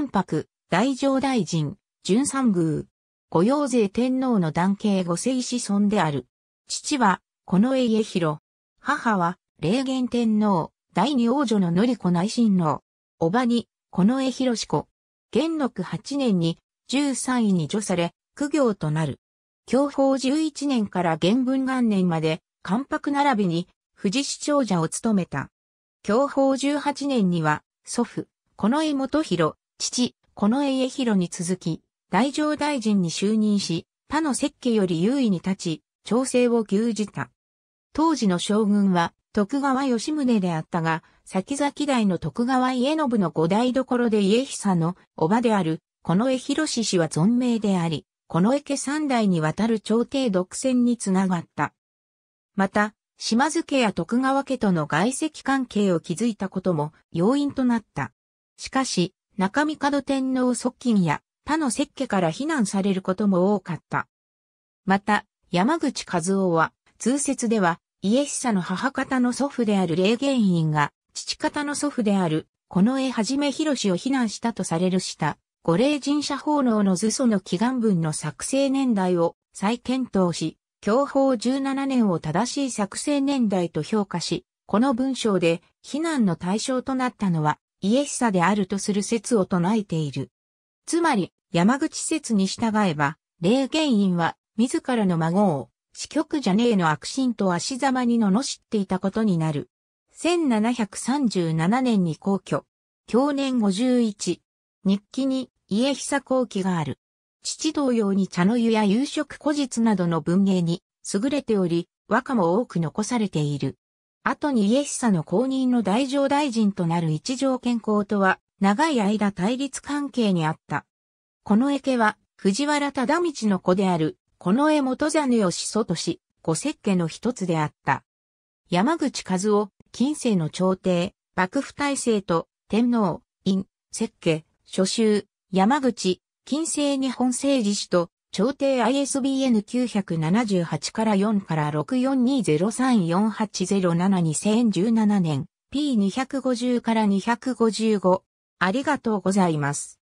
関白、大乗大臣、純三宮、御用税天皇の男系御聖子孫である。父は、この家広。母は、霊元天皇、第二王女の典子内親王。叔母に、この江広子。元禄八年に、十三位に除され、苦行となる。享保十一年から元文元年まで、関白並びに、富士市長者を務めた。享保十八年には、祖父、この江元広、父、近衛広に続き、大乗大臣に就任し、他の設計より優位に立ち、調整を牛耳った。当時の将軍は、徳川吉宗であったが、先々代の徳川家信の五代所で家久の叔母である、近衛博氏は存命であり、近衛家三代にわたる朝廷独占につながった。また、島津家や徳川家との外籍関係を築いたことも要因となった。しかし、中見門天皇側近や他の設家から非難されることも多かった。また、山口和夫は、通説では、イエッサの母方の祖父である霊源院が、父方の祖父である、この絵はじめ広氏を非難したとされるした、五霊神社奉納の図祖の祈願文の作成年代を再検討し、享保17年を正しい作成年代と評価し、この文章で非難の対象となったのは、イエッサであるとする説を唱えている。つまり、山口説に従えば、霊原院は自らの孫を、死局じゃねえの悪心と足ざまに罵っていたことになる。1737年に皇居、去年51、日記に家久皇居がある。父同様に茶の湯や夕食古日などの文芸に優れており、和歌も多く残されている。後にイエッサの後任の大乗大臣となる一条健康とは、長い間対立関係にあった。この絵家は、藤原忠道の子である、この絵元真を始祖とし、五石家の一つであった。山口和夫、近世の朝廷、幕府体制と、天皇、院、石家、諸州、山口、近世日本政治史と、朝廷 ISBN 978から4から6420348072017年 P250 から255。ありがとうございます。